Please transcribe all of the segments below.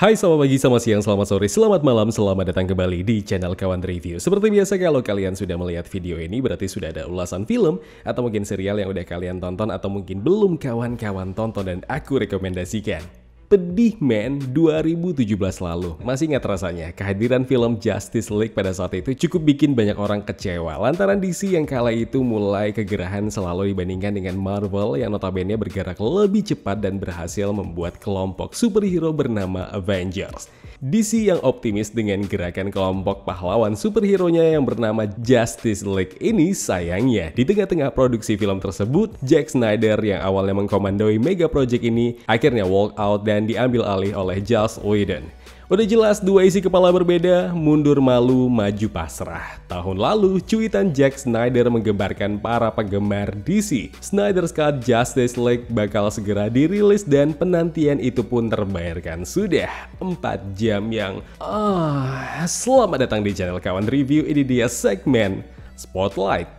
Hai, selamat pagi, selamat siang, selamat sore, selamat malam, selamat datang kembali di channel Kawan Review. Seperti biasa, kalau kalian sudah melihat video ini, berarti sudah ada ulasan film atau mungkin serial yang udah kalian tonton atau mungkin belum kawan-kawan tonton dan aku rekomendasikan. Pedih Men 2017 lalu. Masih ingat rasanya, kehadiran film Justice League pada saat itu cukup bikin banyak orang kecewa lantaran DC yang kala itu mulai kegerahan selalu dibandingkan dengan Marvel yang notabene bergerak lebih cepat dan berhasil membuat kelompok superhero bernama Avengers. DC yang optimis dengan gerakan kelompok pahlawan superhero-nya yang bernama Justice League ini sayangnya di tengah-tengah produksi film tersebut, Jack Snyder yang awalnya mengkomandoi mega project ini akhirnya walk out dan dan diambil alih oleh Joss Whedon. Udah jelas dua isi kepala berbeda, mundur malu, maju pasrah. Tahun lalu, cuitan Jack Snyder menggembarkan para penggemar DC. Snyder Scott Justice League bakal segera dirilis dan penantian itu pun terbayarkan sudah 4 jam yang... Ah, selamat datang di channel kawan review, ini dia segmen Spotlight.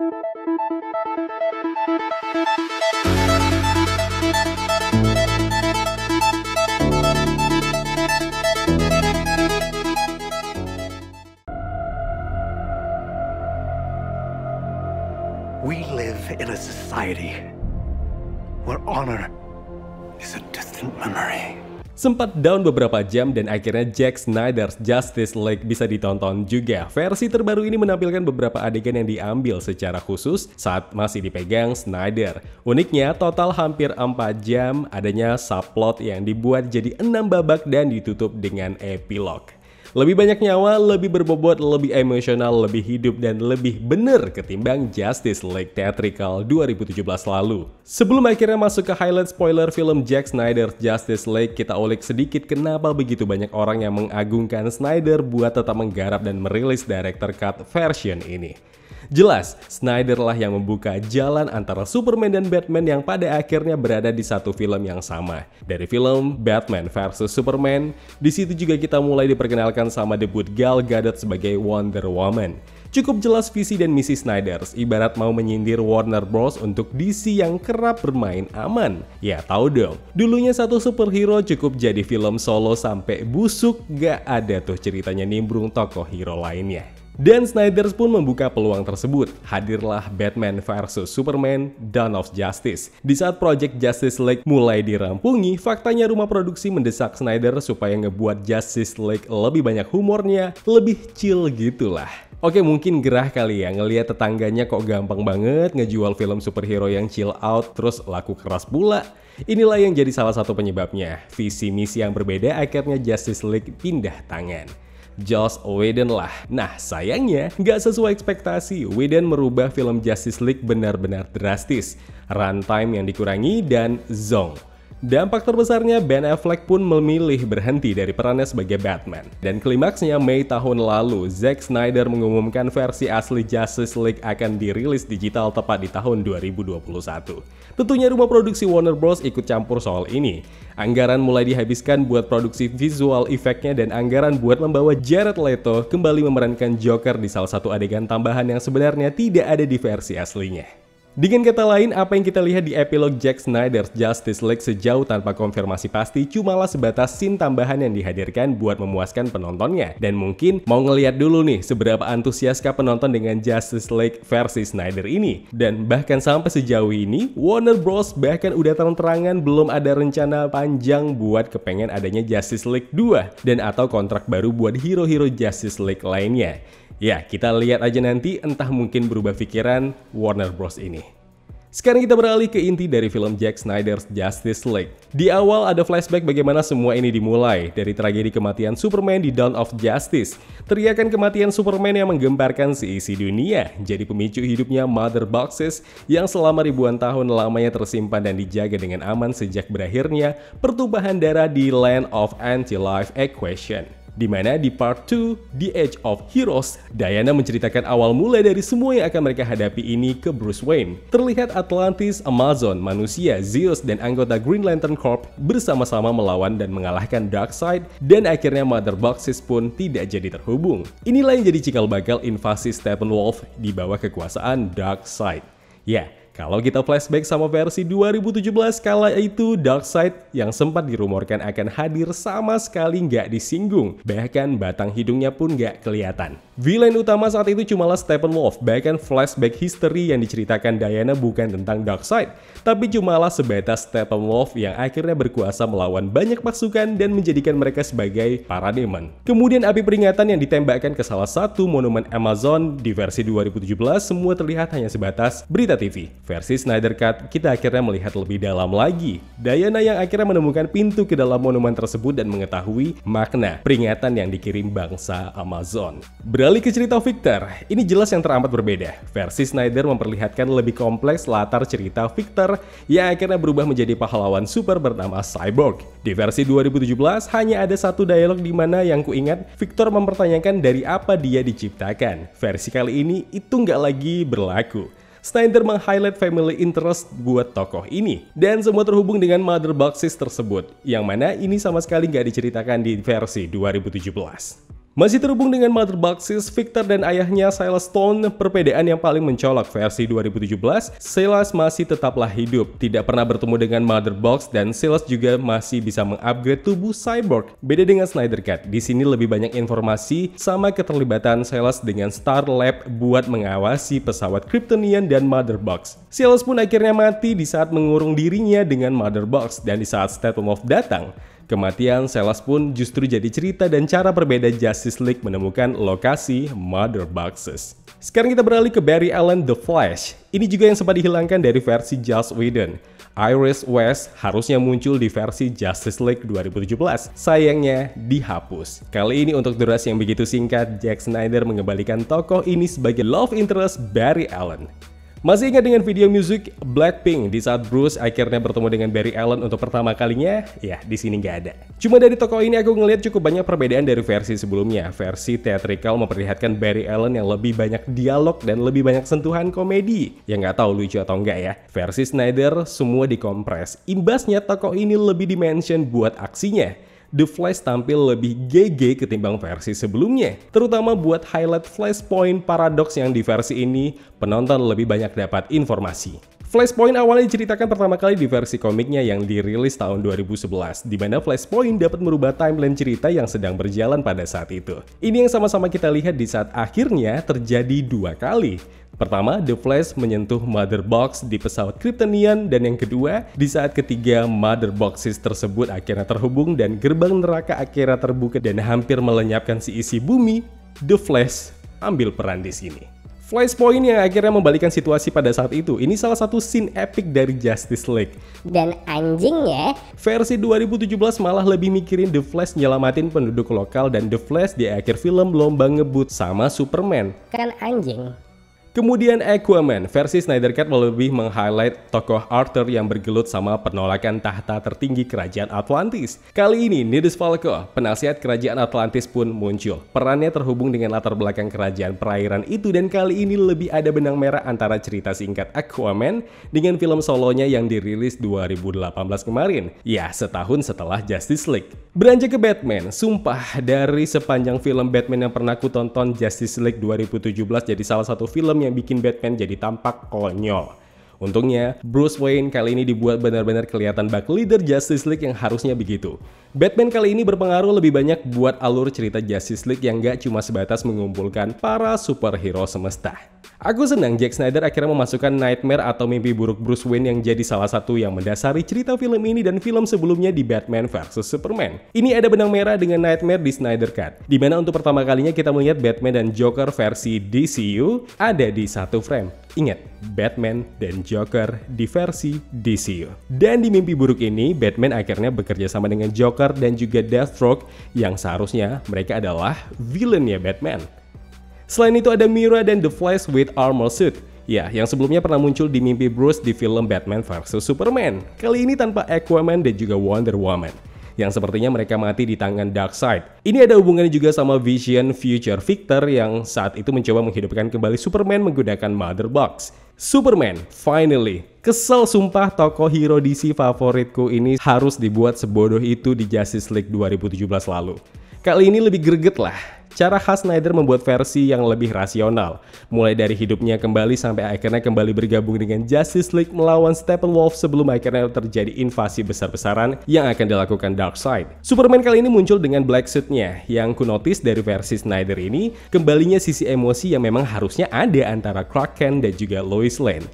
We live in a society where honor sempat down beberapa jam dan akhirnya Jack Snyder's Justice League bisa ditonton juga. Versi terbaru ini menampilkan beberapa adegan yang diambil secara khusus saat masih dipegang Snyder. Uniknya, total hampir 4 jam adanya subplot yang dibuat jadi 6 babak dan ditutup dengan epilog. Lebih banyak nyawa, lebih berbobot, lebih emosional, lebih hidup, dan lebih bener ketimbang Justice League Theatrical 2017 lalu. Sebelum akhirnya masuk ke highlight spoiler film Jack Snyder Justice League, kita ulik sedikit kenapa begitu banyak orang yang mengagungkan Snyder buat tetap menggarap dan merilis director cut version ini. Jelas, Snyder lah yang membuka jalan antara Superman dan Batman yang pada akhirnya berada di satu film yang sama. Dari film Batman vs Superman, di situ juga kita mulai diperkenalkan sama debut Gal Gadot sebagai Wonder Woman. Cukup jelas visi dan misi Snyder, ibarat mau menyindir Warner Bros untuk DC yang kerap bermain aman. Ya tahu dong, dulunya satu superhero cukup jadi film solo sampai busuk, gak ada tuh ceritanya nimbrung tokoh hero lainnya. Dan Snyder pun membuka peluang tersebut. Hadirlah Batman vs Superman Dawn of Justice. Di saat Project Justice League mulai dirampungi, faktanya rumah produksi mendesak Snyder supaya ngebuat Justice League lebih banyak humornya, lebih chill gitulah. Oke mungkin gerah kali ya ngeliat tetangganya kok gampang banget ngejual film superhero yang chill out terus laku keras pula. Inilah yang jadi salah satu penyebabnya. Visi misi yang berbeda akhirnya Justice League pindah tangan. Joss Whedon lah. Nah, sayangnya nggak sesuai ekspektasi, Whedon merubah film Justice League benar-benar drastis. Runtime yang dikurangi dan zong. Dampak terbesarnya Ben Affleck pun memilih berhenti dari perannya sebagai Batman. Dan klimaksnya Mei tahun lalu, Zack Snyder mengumumkan versi asli Justice League akan dirilis digital tepat di tahun 2021. Tentunya rumah produksi Warner Bros ikut campur soal ini. Anggaran mulai dihabiskan buat produksi visual efeknya dan anggaran buat membawa Jared Leto kembali memerankan Joker di salah satu adegan tambahan yang sebenarnya tidak ada di versi aslinya. Dengan kata lain, apa yang kita lihat di epilog Jack Snyder's Justice League sejauh tanpa konfirmasi pasti cumalah sebatas scene tambahan yang dihadirkan buat memuaskan penontonnya. Dan mungkin mau ngeliat dulu nih seberapa antusiaskah penonton dengan Justice League versi Snyder ini. Dan bahkan sampai sejauh ini, Warner Bros. bahkan udah terang-terangan belum ada rencana panjang buat kepengen adanya Justice League 2 dan atau kontrak baru buat hero-hero Justice League lainnya. Ya, kita lihat aja nanti entah mungkin berubah pikiran Warner Bros ini. Sekarang kita beralih ke inti dari film Jack Snyder's Justice League. Di awal ada flashback bagaimana semua ini dimulai, dari tragedi kematian Superman di Dawn of Justice. Teriakan kematian Superman yang menggemparkan seisi dunia, jadi pemicu hidupnya Mother Boxes yang selama ribuan tahun lamanya tersimpan dan dijaga dengan aman sejak berakhirnya pertumpahan darah di Land of Anti-Life Equation di mana di part 2, The Age of Heroes, Diana menceritakan awal mula dari semua yang akan mereka hadapi ini ke Bruce Wayne. Terlihat Atlantis, Amazon, manusia, Zeus, dan anggota Green Lantern Corp bersama-sama melawan dan mengalahkan Darkseid, dan akhirnya Mother Boxes pun tidak jadi terhubung. Inilah yang jadi cikal bakal invasi Steppenwolf di bawah kekuasaan Darkseid. Ya, yeah, kalau kita flashback sama versi 2017 kala itu Darkseid yang sempat dirumorkan akan hadir sama sekali nggak disinggung. Bahkan batang hidungnya pun nggak kelihatan. Villain utama saat itu cumalah Stephen Steppenwolf, bahkan flashback history yang diceritakan Diana bukan tentang Darkseid, tapi cumalah sebatas Stephen Steppenwolf yang akhirnya berkuasa melawan banyak pasukan dan menjadikan mereka sebagai para demon. Kemudian api peringatan yang ditembakkan ke salah satu monumen Amazon di versi 2017 semua terlihat hanya sebatas berita TV. Versi Snyder Cut, kita akhirnya melihat lebih dalam lagi. Diana yang akhirnya menemukan pintu ke dalam monumen tersebut dan mengetahui makna peringatan yang dikirim bangsa Amazon. Beralih ke cerita Victor, ini jelas yang teramat berbeda. Versi Snyder memperlihatkan lebih kompleks latar cerita Victor yang akhirnya berubah menjadi pahlawan super bernama Cyborg. Di versi 2017, hanya ada satu dialog di mana yang kuingat Victor mempertanyakan dari apa dia diciptakan. Versi kali ini itu nggak lagi berlaku. Snyder meng-highlight family interest buat tokoh ini. Dan semua terhubung dengan Mother Boxes tersebut, yang mana ini sama sekali nggak diceritakan di versi 2017. Masih terhubung dengan Mother Boxes, Victor dan ayahnya Silas Stone, Perbedaan yang paling mencolok versi 2017, Silas masih tetaplah hidup, tidak pernah bertemu dengan Mother Box dan Silas juga masih bisa mengupgrade tubuh Cyborg. Beda dengan Snyder Cut, di sini lebih banyak informasi sama keterlibatan Silas dengan Star Lab buat mengawasi pesawat Kryptonian dan Mother Box. Silas pun akhirnya mati di saat mengurung dirinya dengan Mother Box dan di saat Statue of datang, Kematian Selas pun justru jadi cerita dan cara berbeda Justice League menemukan lokasi Mother Boxes. Sekarang kita beralih ke Barry Allen The Flash. Ini juga yang sempat dihilangkan dari versi Joss Whedon. Iris West harusnya muncul di versi Justice League 2017, sayangnya dihapus. Kali ini untuk durasi yang begitu singkat, Jack Snyder mengembalikan tokoh ini sebagai love interest Barry Allen. Masih ingat dengan video musik Blackpink di saat Bruce akhirnya bertemu dengan Barry Allen untuk pertama kalinya? Ya, di sini nggak ada. Cuma dari toko ini aku ngeliat cukup banyak perbedaan dari versi sebelumnya. Versi theatrical memperlihatkan Barry Allen yang lebih banyak dialog dan lebih banyak sentuhan komedi. Ya nggak tahu lucu atau nggak ya. Versi Snyder semua dikompres. Imbasnya toko ini lebih dimension buat aksinya. The Flash tampil lebih GG ketimbang versi sebelumnya. Terutama buat highlight Flashpoint Paradox yang di versi ini, penonton lebih banyak dapat informasi. Flashpoint awalnya diceritakan pertama kali di versi komiknya yang dirilis tahun 2011, di mana Flashpoint dapat merubah timeline cerita yang sedang berjalan pada saat itu. Ini yang sama-sama kita lihat di saat akhirnya terjadi dua kali. Pertama, The Flash menyentuh Mother Box di pesawat Kryptonian dan yang kedua, di saat ketiga Mother Boxes tersebut akhirnya terhubung dan gerbang neraka akhirnya terbuka dan hampir melenyapkan si isi bumi, The Flash ambil peran di sini. Flash Flashpoint yang akhirnya membalikan situasi pada saat itu. Ini salah satu scene epic dari Justice League. Dan anjingnya, versi 2017 malah lebih mikirin The Flash nyelamatin penduduk lokal dan The Flash di akhir film lomba ngebut sama Superman. Kan anjing. Kemudian Aquaman versi Snyder Cut lebih meng-highlight tokoh Arthur yang bergelut sama penolakan tahta tertinggi kerajaan Atlantis. Kali ini Nidus Falco, penasihat kerajaan Atlantis pun muncul. Perannya terhubung dengan latar belakang kerajaan perairan itu dan kali ini lebih ada benang merah antara cerita singkat Aquaman dengan film solonya yang dirilis 2018 kemarin. Ya, setahun setelah Justice League. Beranjak ke Batman, sumpah dari sepanjang film Batman yang pernah ku tonton Justice League 2017 jadi salah satu film yang yang bikin Batman jadi tampak konyol. Untungnya, Bruce Wayne kali ini dibuat benar-benar kelihatan bak leader Justice League yang harusnya begitu. Batman kali ini berpengaruh lebih banyak buat alur cerita Justice League yang gak cuma sebatas mengumpulkan para superhero semesta. Aku senang Jack Snyder akhirnya memasukkan Nightmare atau mimpi buruk Bruce Wayne yang jadi salah satu yang mendasari cerita film ini dan film sebelumnya di Batman vs Superman. Ini ada benang merah dengan Nightmare di Snyder Cut, di mana untuk pertama kalinya kita melihat Batman dan Joker versi DCU ada di satu frame. Ingat, Batman dan Joker di versi DCU. Dan di mimpi buruk ini, Batman akhirnya bekerja sama dengan Joker dan juga Deathstroke yang seharusnya mereka adalah villainnya Batman. Selain itu ada Mira dan The Flash with Armor Suit. Ya, yang sebelumnya pernah muncul di mimpi Bruce di film Batman vs Superman. Kali ini tanpa Aquaman dan juga Wonder Woman yang sepertinya mereka mati di tangan Darkseid. Ini ada hubungannya juga sama Vision Future Victor yang saat itu mencoba menghidupkan kembali Superman menggunakan Mother Box. Superman, finally. Kesel sumpah tokoh hero DC favoritku ini harus dibuat sebodoh itu di Justice League 2017 lalu. Kali ini lebih greget lah, cara khas Snyder membuat versi yang lebih rasional. Mulai dari hidupnya kembali sampai akhirnya kembali bergabung dengan Justice League melawan Steppenwolf sebelum akhirnya terjadi invasi besar-besaran yang akan dilakukan Darkseid. Superman kali ini muncul dengan black suitnya. Yang ku notice dari versi Snyder ini, kembalinya sisi emosi yang memang harusnya ada antara Clark Kent dan juga Lois Lane.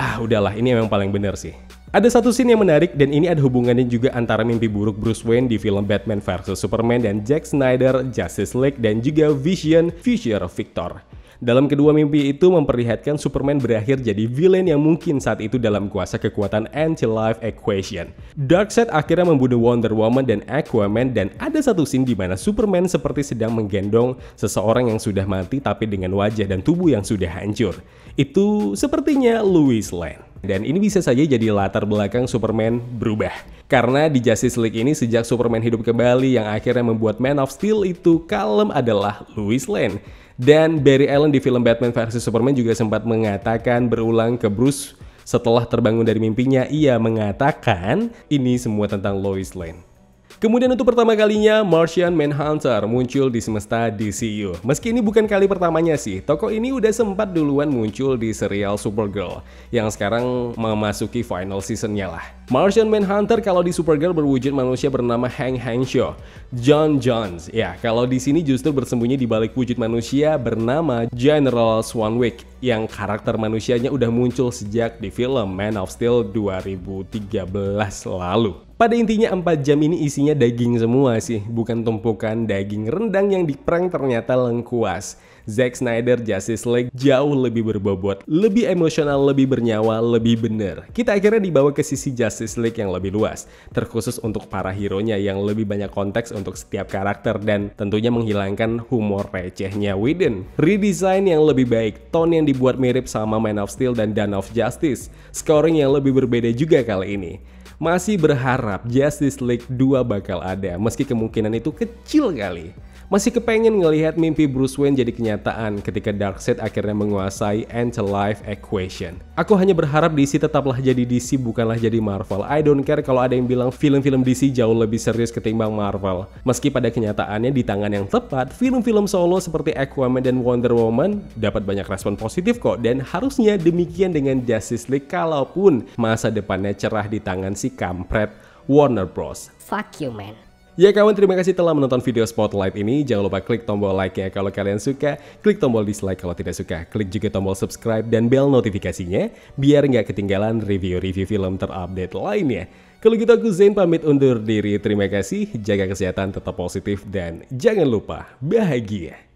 Ah udahlah, ini memang paling bener sih. Ada satu scene yang menarik dan ini ada hubungannya juga antara mimpi buruk Bruce Wayne di film Batman vs Superman dan Jack Snyder Justice League dan juga Vision Future Victor. Dalam kedua mimpi itu memperlihatkan Superman berakhir jadi villain yang mungkin saat itu dalam kuasa kekuatan anti-life equation. Darkseid akhirnya membunuh Wonder Woman dan Aquaman dan ada satu scene di mana Superman seperti sedang menggendong seseorang yang sudah mati tapi dengan wajah dan tubuh yang sudah hancur. Itu sepertinya Louis Lane. Dan ini bisa saja jadi latar belakang Superman berubah. Karena di Justice League ini sejak Superman hidup kembali yang akhirnya membuat Man of Steel itu kalem adalah Lois Lane. Dan Barry Allen di film Batman versi Superman juga sempat mengatakan berulang ke Bruce setelah terbangun dari mimpinya, ia mengatakan ini semua tentang Lois Lane. Kemudian untuk pertama kalinya, Martian Manhunter muncul di semesta DCU. Meski ini bukan kali pertamanya sih, toko ini udah sempat duluan muncul di serial Supergirl, yang sekarang memasuki final seasonnya lah. Martian Manhunter kalau di Supergirl berwujud manusia bernama Hank Henshaw, John Jones. Ya, kalau di sini justru bersembunyi di balik wujud manusia bernama General Swanwick, yang karakter manusianya udah muncul sejak di film Man of Steel 2013 lalu. Pada intinya 4 jam ini isinya daging semua sih, bukan tumpukan daging rendang yang diperang ternyata lengkuas. Zack Snyder Justice League jauh lebih berbobot, lebih emosional, lebih bernyawa, lebih bener. Kita akhirnya dibawa ke sisi Justice League yang lebih luas, terkhusus untuk para hero-nya yang lebih banyak konteks untuk setiap karakter dan tentunya menghilangkan humor recehnya Whedon. Redesign yang lebih baik, tone yang dibuat mirip sama Man of Steel dan Dawn of Justice, scoring yang lebih berbeda juga kali ini masih berharap Justice League 2 bakal ada, meski kemungkinan itu kecil kali. Masih kepengen ngelihat mimpi Bruce Wayne jadi kenyataan ketika Darkseid akhirnya menguasai Anti-Life Equation. Aku hanya berharap DC tetaplah jadi DC bukanlah jadi Marvel. I don't care kalau ada yang bilang film-film DC jauh lebih serius ketimbang Marvel. Meski pada kenyataannya di tangan yang tepat, film-film solo seperti Aquaman dan Wonder Woman dapat banyak respon positif kok dan harusnya demikian dengan Justice League kalaupun masa depannya cerah di tangan si kampret Warner Bros. Fuck you man. Ya kawan terima kasih telah menonton video Spotlight ini Jangan lupa klik tombol like ya kalau kalian suka Klik tombol dislike kalau tidak suka Klik juga tombol subscribe dan bell notifikasinya Biar nggak ketinggalan review-review film terupdate lainnya Kalau gitu aku Zain pamit undur diri Terima kasih, jaga kesehatan tetap positif Dan jangan lupa bahagia